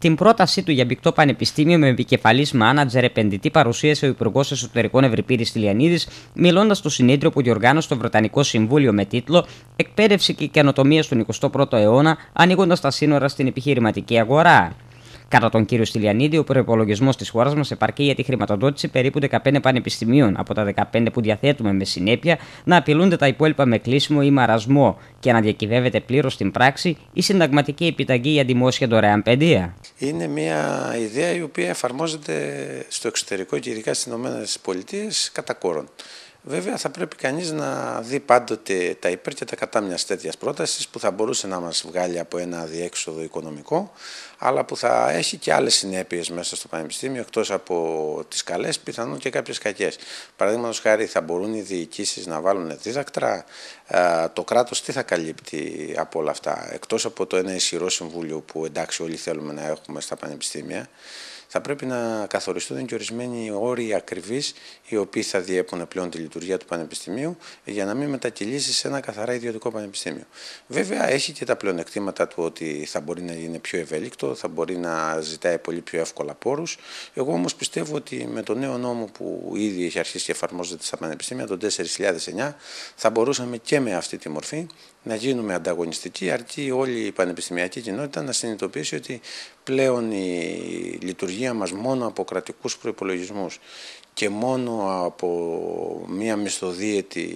Την πρότασή του για μπικτό πανεπιστήμιο με επικεφαλής μάνατζερ επενδυτή παρουσίασε ο Υπουργός Εσωτερικών Ευρυπήρη Τηλιανίδης, μιλώντας στο συνέδριο που διοργάνωσε το Βρετανικό Συμβούλιο με τίτλο Εκπαίδευση και καινοτομία στον 21ο αιώνα, ανοίγοντας τα σύνορα στην επιχειρηματική αγορά. Κατά τον κύριο Στυλιανίδη, ο προπολογισμό της χώρας μας επαρκεί για τη χρηματοδότηση περίπου 15 πανεπιστημίων, από τα 15 που διαθέτουμε με συνέπεια να απειλούνται τα υπόλοιπα με κλείσιμο ή μαρασμό και να διακυβεύεται πλήρως στην πράξη η συνταγματική επιταγή για δημόσια δωρεάν παιδεία. Είναι μια ιδέα η οποία εφαρμόζεται στο εξωτερικό και ειδικά στις ΗΠΑ κατά κόρον. Βέβαια θα πρέπει κανείς να δει πάντοτε τα υπέρ και τα κατά μιας τέτοιας πρότασης που θα μπορούσε να μας βγάλει από ένα διέξοδο οικονομικό αλλά που θα έχει και άλλες συνέπειες μέσα στο Πανεπιστήμιο εκτός από τις καλές, πιθανόν και κάποιες κακές. Παραδείγματος χάρη θα μπορούν οι διοικήσεις να βάλουν δίδακτρα, ε, το κράτος τι θα καλύπτει από όλα αυτά εκτός από το ένα ισχυρό συμβούλιο που εντάξει όλοι θέλουμε να έχουμε στα πανεπιστήμια θα πρέπει να καθοριστούν και ορισμένοι όροι ακριβείς, οι οποίοι θα διέπουν πλέον τη λειτουργία του Πανεπιστημίου, για να μην μετακυλήσει σε ένα καθαρά ιδιωτικό πανεπιστήμιο. Βέβαια, έχει και τα πλεονεκτήματα του ότι θα μπορεί να είναι πιο ευέλικτο, θα μπορεί να ζητάει πολύ πιο εύκολα πόρους. Εγώ όμως πιστεύω ότι με το νέο νόμο που ήδη έχει αρχίσει και εφαρμόζεται στα πανεπιστήμια, το 4009, θα μπορούσαμε και με αυτή τη μορφή να γίνουμε ανταγωνιστικοί, αρκεί όλη η πανεπιστημιακή κοινότητα να συνειδητοποιήσει ότι πλέον η λειτουργία μας μόνο από κρατικούς προϋπολογισμούς και μόνο από μία μισθοδίαιτη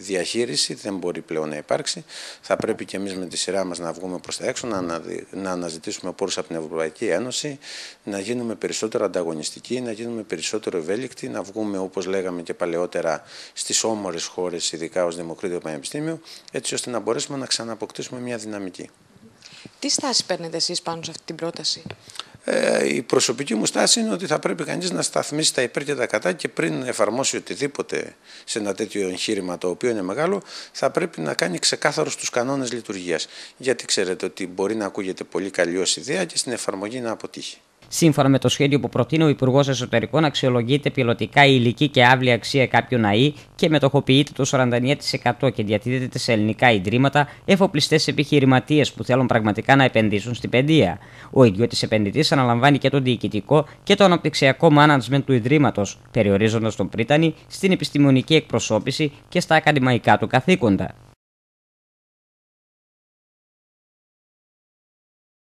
διαχείριση δεν μπορεί πλέον να υπάρξει. Θα πρέπει και εμείς με τη σειρά μας να βγούμε προς τα έξω, να, να αναζητήσουμε πόρους από την Ευρωπαϊκή Ένωση, να γίνουμε περισσότερο ανταγωνιστικοί, να γίνουμε περισσότερο ευέλικτοι, να βγούμε όπως λέγαμε και παλαιότερα στις όμορες χώρες, ειδικά ως και Πανεπιστήμιο, έτσι ώστε να μπορέσουμε να ξαναποκτήσουμε μια δυναμική. Τι στάση παίρνετε εσείς πάνω σε αυτή την πρόταση. Ε, η προσωπική μου στάση είναι ότι θα πρέπει κανείς να σταθμίσει τα υπέρ και τα κατά και πριν εφαρμόσει οτιδήποτε σε ένα τέτοιο εγχείρημα το οποίο είναι μεγάλο, θα πρέπει να κάνει ξεκάθαρος τους κανόνες λειτουργίας. Γιατί ξέρετε ότι μπορεί να ακούγεται πολύ καλή ως ιδέα και στην εφαρμογή να αποτύχει. Σύμφωνα με το σχέδιο που προτείνει, ο Υπουργός Εσωτερικών αξιολογείται πιλωτικά η ηλική και αύλη αξία κάποιου ναή και μετοχοποιείται το 49% και διατίθεται σε ελληνικά ιδρύματα, εφοπλιστές επιχειρηματίες που θέλουν πραγματικά να επενδύσουν στην παιδεία. Ο ιδιώτης επενδυτής αναλαμβάνει και το διοικητικό και το αναπτυξιακό management του Ιδρύματος, περιορίζοντας τον πρίτανη στην επιστημονική εκπροσώπηση και στα ακαδημαϊκά του καθήκοντα.